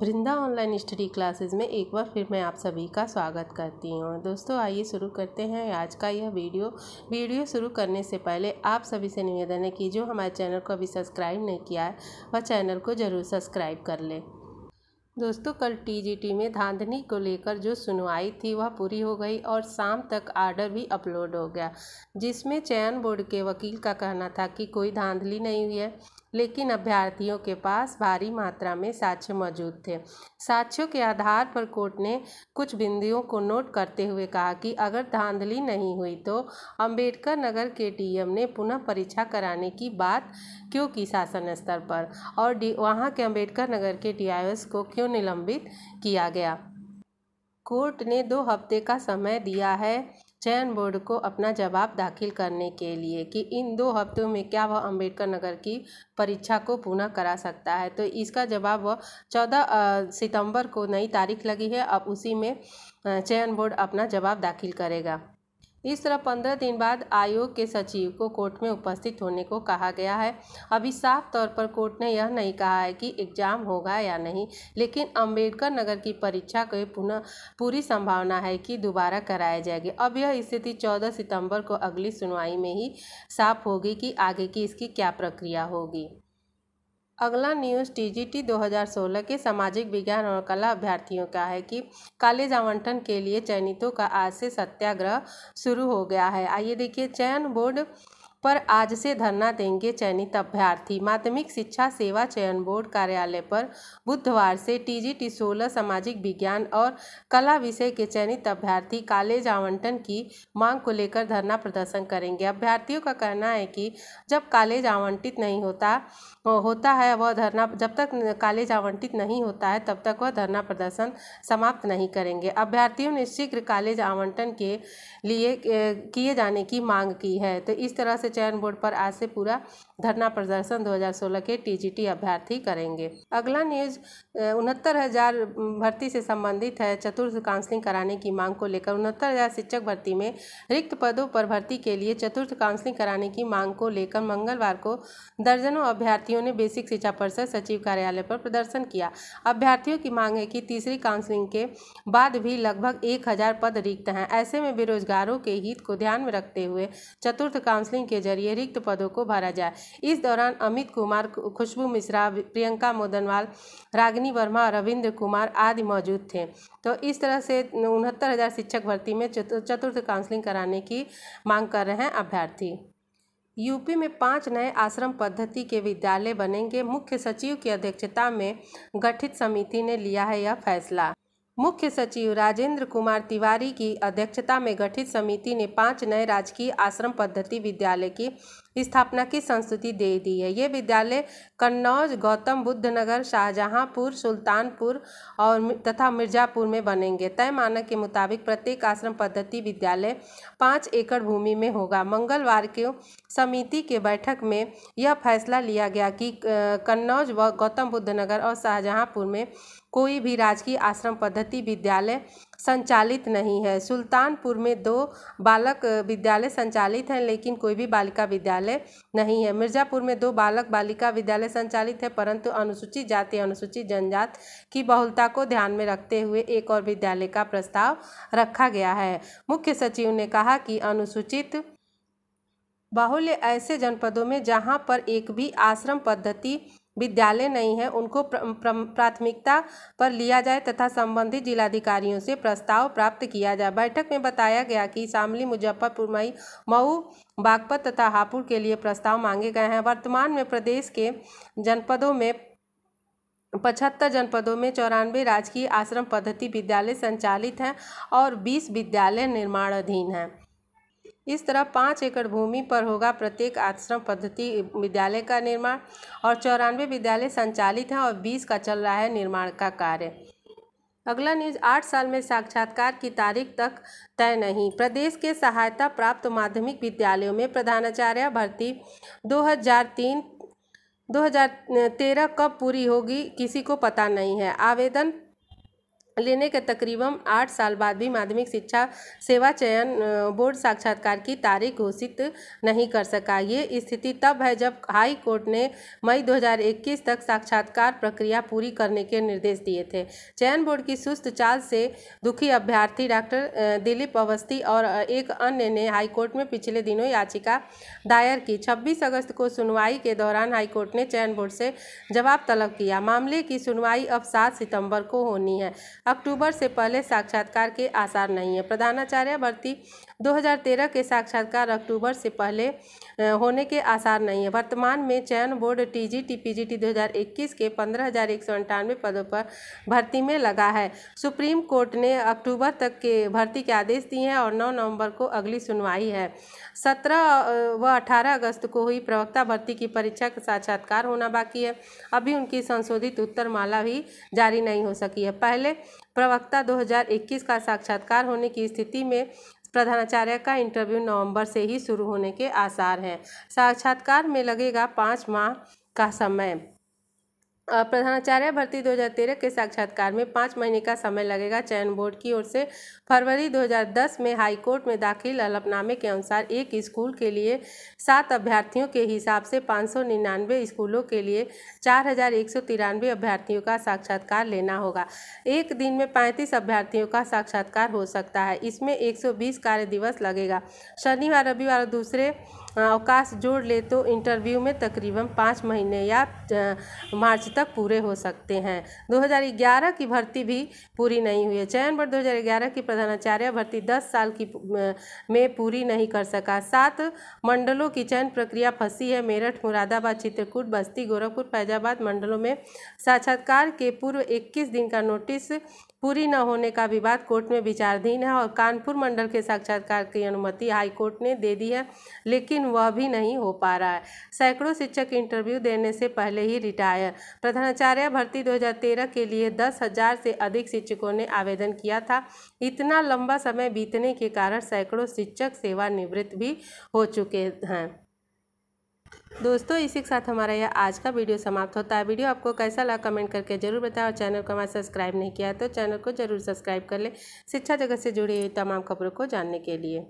वृंदा online study classes में एक बार फिर मैं आप सभी का स्वागत करती हूँ दोस्तों आइए शुरू करते हैं आज का यह वीडियो वीडियो शुरू करने से पहले आप सभी से निवेदन है कि जो हमारे चैनल को अभी सब्सक्राइब नहीं किया है वह चैनल को ज़रूर सब्सक्राइब कर लें दोस्तों कल टीजीटी में धांधली को लेकर जो सुनवाई थी वह पूरी हो गई और शाम तक आर्डर भी अपलोड हो गया जिसमें चयन बोर्ड के वकील का कहना था कि कोई धांधली नहीं हुई है लेकिन अभ्यर्थियों के पास भारी मात्रा में साक्ष्य मौजूद थे साक्ष्यों के आधार पर कोर्ट ने कुछ बिंदुओं को नोट करते हुए कहा कि अगर धांधली नहीं हुई तो अंबेडकर नगर के डीएम ने पुनः परीक्षा कराने की बात क्यों की शासन स्तर पर और डी वहाँ के अंबेडकर नगर के डीआईएस को क्यों निलंबित किया गया कोर्ट ने दो हफ्ते का समय दिया है चयन बोर्ड को अपना जवाब दाखिल करने के लिए कि इन दो हफ्तों में क्या वह अम्बेडकर नगर की परीक्षा को पुनः करा सकता है तो इसका जवाब वह चौदह सितंबर को नई तारीख लगी है अब उसी में चयन बोर्ड अपना जवाब दाखिल करेगा इस तरह पंद्रह दिन बाद आयोग के सचिव को कोर्ट में उपस्थित होने को कहा गया है अभी साफ तौर पर कोर्ट ने यह नहीं कहा है कि एग्जाम होगा या नहीं लेकिन अम्बेडकर नगर की परीक्षा को पुनः पूरी संभावना है कि दोबारा कराया जाएगी अब यह स्थिति चौदह सितंबर को अगली सुनवाई में ही साफ होगी कि आगे की इसकी क्या प्रक्रिया होगी अगला न्यूज़ टीजीटी 2016 के सामाजिक विज्ञान और कला अभ्यर्थियों का है कि कॉलेज आवंटन के लिए चयनितों का आज से सत्याग्रह शुरू हो गया है आइए देखिए चयन बोर्ड पर आज से धरना देंगे चयनित अभ्यर्थी माध्यमिक शिक्षा सेवा चयन बोर्ड कार्यालय पर बुधवार से टीजीटी सोलह सामाजिक विज्ञान और कला विषय के चयनित अभ्यर्थी कॉलेज आवंटन की मांग को लेकर धरना प्रदर्शन करेंगे अभ्यर्थियों का कहना है कि जब कॉलेज आवंटित नहीं होता होता है वह धरना जब तक कॉलेज आवंटित नहीं होता है तब तक वह धरना प्रदर्शन समाप्त नहीं करेंगे अभ्यर्थियों ने शीघ्र कॉलेज आवंटन के लिए किए जाने की मांग की है तो इस तरह से चयन बोर्ड पर आज से पूरा धरना प्रदर्शन 2016 के टीजीटी अभ्यर्थी करेंगे अगला न्यूज उनहत्तर हजार भर्ती से संबंधित है चतुर्थ काउंसलिंग कराने की मांग को लेकर उनहत्तर हजार शिक्षक भर्ती में रिक्त पदों पर भर्ती के लिए चतुर्थ काउंसलिंग कराने की मांग को लेकर मंगलवार को दर्जनों अभ्यर्थियों ने बेसिक शिक्षा परिषद सचिव कार्यालय पर प्रदर्शन किया अभ्यर्थियों की मांग है कि तीसरी काउंसलिंग के बाद भी लगभग एक हजार पद रिक्त हैं ऐसे में बेरोजगारों के हित को ध्यान में रखते हुए चतुर्थ काउंसलिंग के के जरिए रिक्त पदों को भरा जाए इस दौरान अमित कुमार खुशबू मिश्रा प्रियंका मोदनवाल रागिनी वर्मा और रविंद्र कुमार आदि मौजूद थे तो इस तरह से उनहत्तर हज़ार शिक्षक भर्ती में चतुर्थ काउंसलिंग कराने की मांग कर रहे हैं अभ्यर्थी यूपी में पांच नए आश्रम पद्धति के विद्यालय बनेंगे मुख्य सचिव की अध्यक्षता में गठित समिति ने लिया है यह फैसला मुख्य सचिव राजेंद्र कुमार तिवारी की अध्यक्षता में गठित समिति ने पांच नए राजकीय आश्रम पद्धति विद्यालय की स्थापना की संस्तुति दे दी है ये विद्यालय कन्नौज गौतम बुद्ध नगर शाहजहांपुर सुल्तानपुर और तथा मिर्जापुर में बनेंगे तय मानक के मुताबिक प्रत्येक आश्रम पद्धति विद्यालय पाँच एकड़ भूमि में होगा मंगलवार के समिति के बैठक में यह फैसला लिया गया कि कन्नौज व गौतम बुद्ध नगर और शाहजहांपुर में कोई भी राजकीय आश्रम पद्धति विद्यालय संचालित नहीं है सुल्तानपुर में दो बालक विद्यालय संचालित हैं लेकिन कोई भी बालिका विद्यालय नहीं है मिर्ज़ापुर में दो बालक बालिका विद्यालय संचालित है परंतु अनुसूचित जाति अनुसूचित जनजात की बहुलता को ध्यान में रखते हुए एक और विद्यालय का प्रस्ताव रखा गया है मुख्य सचिव ने कहा कि अनुसूचित बाहुल्य ऐसे जनपदों में जहाँ पर एक भी आश्रम पद्धति विद्यालय नहीं है उनको प्राथमिकता पर लिया जाए तथा संबंधित जिलाधिकारियों से प्रस्ताव प्राप्त किया जाए बैठक में बताया गया कि शामली मुजफ्फरपुर मई मऊ बागपत तथा हापुड़ के लिए प्रस्ताव मांगे गए हैं वर्तमान में प्रदेश के जनपदों में पचहत्तर जनपदों में चौरानवे राजकीय आश्रम पद्धति विद्यालय संचालित हैं और बीस विद्यालय निर्माणाधीन हैं इस तरह पाँच एकड़ भूमि पर होगा प्रत्येक आश्रम पद्धति विद्यालय का निर्माण और चौरानवे विद्यालय संचालित हैं और बीस का चल रहा है निर्माण का कार्य अगला न्यूज आठ साल में साक्षात्कार की तारीख तक तय नहीं प्रदेश के सहायता प्राप्त माध्यमिक विद्यालयों में प्रधानाचार्य भर्ती 2003 2013 कब पूरी होगी किसी को पता नहीं है आवेदन लेने के तकरीबन आठ साल बाद भी माध्यमिक शिक्षा सेवा चयन बोर्ड साक्षात्कार की तारीख घोषित नहीं कर सका ये स्थिति तब है जब हाई कोर्ट ने मई 2021 तक साक्षात्कार प्रक्रिया पूरी करने के निर्देश दिए थे चयन बोर्ड की सुस्त चाल से दुखी अभ्यर्थी डॉक्टर दिलीप अवस्थी और एक अन्य ने हाईकोर्ट में पिछले दिनों याचिका दायर की छब्बीस अगस्त को सुनवाई के दौरान हाईकोर्ट ने चयन बोर्ड से जवाब तलब किया मामले की सुनवाई अब सात सितम्बर को होनी है अक्टूबर से पहले साक्षात्कार के आसार नहीं है प्रधानाचार्य भर्ती 2013 के साक्षात्कार अक्टूबर से पहले होने के आसार नहीं है वर्तमान में चयन बोर्ड टी जी टी 2021 के पंद्रह पदों पर भर्ती में लगा है सुप्रीम कोर्ट ने अक्टूबर तक के भर्ती के आदेश दिए हैं और 9 नवंबर को अगली सुनवाई है 17 व 18 अगस्त को हुई प्रवक्ता भर्ती की परीक्षा का साक्षात्कार होना बाकी है अभी उनकी संशोधित उत्तरमाला भी जारी नहीं हो सकी है पहले प्रवक्ता 2021 का साक्षात्कार होने की स्थिति में प्रधानाचार्य का इंटरव्यू नवंबर से ही शुरू होने के आसार हैं साक्षात्कार में लगेगा पाँच माह का समय प्रधानाचार्य भर्ती 2013 के साक्षात्कार में पाँच महीने का समय लगेगा चयन बोर्ड की ओर से फरवरी 2010 में हाईकोर्ट में दाखिल अलपनामे के अनुसार एक स्कूल के लिए सात अभ्यर्थियों के हिसाब से पाँच स्कूलों के लिए चार अभ्यर्थियों का साक्षात्कार लेना होगा एक दिन में पैंतीस अभ्यर्थियों का साक्षात्कार हो सकता है इसमें एक कार्य दिवस लगेगा शनिवार रविवार दूसरे अवकाश जोड़ ले तो इंटरव्यू में तकरीबन पाँच महीने या मार्च तक पूरे हो सकते हैं 2011 की भर्ती भी पूरी नहीं हुई है चयन बोर्ड दो की प्रधानाचार्य भर्ती 10 साल की में पूरी नहीं कर सका सात मंडलों की चयन प्रक्रिया फंसी है मेरठ मुरादाबाद चित्रकूट बस्ती गोरखपुर फैजाबाद मंडलों में साक्षात्कार के पूर्व 21 दिन का नोटिस पूरी न होने का विवाद कोर्ट में विचाराधीन है और कानपुर मंडल के साक्षात्कार की अनुमति हाईकोर्ट ने दे दी है लेकिन वह भी नहीं हो पा रहा है सैकड़ों शिक्षक इंटरव्यू देने से पहले ही रिटायर प्रधानाचार्य भर्ती 2013 के लिए दस हज़ार से अधिक शिक्षकों ने आवेदन किया था इतना लंबा समय बीतने के कारण सैकड़ों शिक्षक सेवानिवृत्त भी हो चुके हैं दोस्तों इसी के साथ हमारा यह आज का वीडियो समाप्त होता है वीडियो आपको कैसा लगा कमेंट करके जरूर बताएं और चैनल को हमारा सब्सक्राइब नहीं किया है तो चैनल को जरूर सब्सक्राइब कर लें शिक्षा जगत से जुड़ी हुई तमाम खबरों को जानने के लिए